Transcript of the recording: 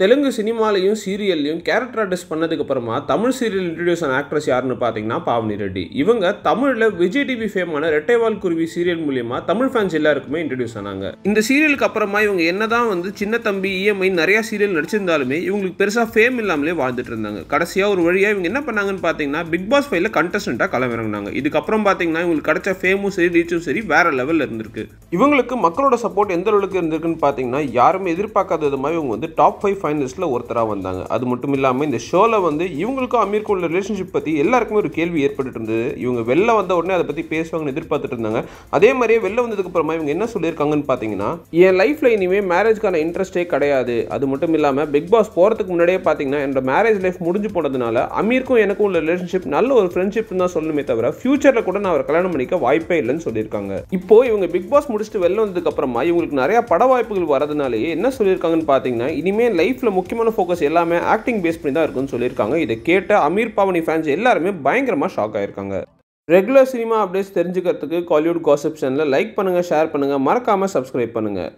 தெலுங்கு சினிமாலையும் சீரியல்லையும் character artist பண்ணதுக்கு அப்புறமா தமிழ் சீரியல் இன்ட்ரடியூஸ் ஆன ஆக்ட்ரஸ் யாருன்னு பார்த்தீங்கன்னா பாவனி ரெட்டி இவங்க தமிழில் விஜய் டிவி ஃபேமான ரெட்டைவால் குருவி சீரியல் மூலியமாக தமிழ் ஃபேன்ஸ் எல்லாருக்குமே இன்ட்ரடியூஸ் ஆனாங்க இந்த சீரியலுக்கு அப்புறமா இவங்க என்னதான் வந்து சின்ன தம்பி இஎம்ஐ e நிறைய சீரியல் நடிச்சிருந்தாலுமே இவங்களுக்கு பெருசாக ஃபேம் இல்லாமலே வாழ்ந்துட்டு இருந்தாங்க கடைசியாக ஒரு வழியாக இவங்க என்ன பண்ணாங்கன்னு பார்த்தீங்கன்னா பிக் பாஸ் ஃபைவ்ல கண்டஸ்டண்ட்டாக களமிறங்கினாங்க இதுக்கப்புறம் பார்த்தீங்கன்னா இவங்களுக்கு கிடைச்ச ஃபேமும் சரி ரீச்சும் சரி வேற லெவலில் இருந்திருக்கு இவங்களுக்கு மக்களோட சப்போர்ட் எந்த அளவுக்கு இருந்திருக்குன்னு பார்த்தீங்கன்னா யாருமே எதிர்பார்க்காத மாதிரி இவங்க வந்து டாப் ஃபைவ் ஃபைனலிஸ்ட்டில் ஒருத்தராக வந்தாங்க அது மட்டும் இல்லாமல் இந்த ஷோவில் வந்து இவங்களுக்கும் அமீருக்கும் உள்ள ரிலேஷன்ஷிப் பற்றி எல்லாருக்குமே ஒரு கேள்வி ஏற்பட்டு இருந்தது இவங்க வெளில வந்த உடனே அதை பற்றி பேசுவாங்கன்னு எதிர்பார்த்துட்டு இருந்தாங்க அதே மாதிரியே வெளில வந்ததுக்கு அப்புறமா இவங்க என்ன சொல்லியிருக்காங்கன்னு பார்த்தீங்கன்னா என் லைஃப்பில் இனிமேல் மேரேஜ்க்கான இன்ட்ரெஸ்ட்டே கிடையாது அது மட்டும் இல்லாமல் பிக் பாஸ் போகிறதுக்கு முன்னாடியே பார்த்தீங்கன்னா என்னோட மேரேஜ் லைஃப் முடிஞ்சு போனதுனால அமீருக்கும் எனக்கும் உள்ள ரிலேஷன்ஷிப் நல்ல ஒரு ஃப்ரெண்ட்ஷிப் தான் சொல்லணுமே தவிர ஃபியூச்சரில் கூட நான் அவர் கல்யாணம் பண்ணிக்க வாய்ப்பே இல்லைன்னு சொல்லியிருக்காங்க இப்போ இவங்க பிக் பாஸ் முடிச்சுட்டு வெளில வந்ததுக்கு அப்புறமா இவங்களுக்கு நிறைய பட வாய்ப்புகள் வரதுனாலேயே என்ன சொல்லியிருக்காங்கன்னு பார்த்தீங்கன்னா இனிமேல் லைஃப் லைஃப்பில் முக்கியமான ஃபோக்கஸ் எல்லாமே ஆக்டிங் பேஸ் பண்ணி தான் இருக்குன்னு சொல்லியிருக்காங்க இதை கேட்ட அமீர் பாவனி ஃபேன்ஸ் எல்லாருமே பயங்கரமாக ஷாக் ஆயிருக்காங்க ரெகுலர் சினிமா அப்டேட்ஸ் தெரிஞ்சுக்கிறதுக்கு காலிவுட் காசப் சேனலில் லைக் பண்ணுங்கள் ஷேர் பண்ணுங்கள் மறக்காமல் சப்ஸ்கிரைப் பண்ணுங்கள்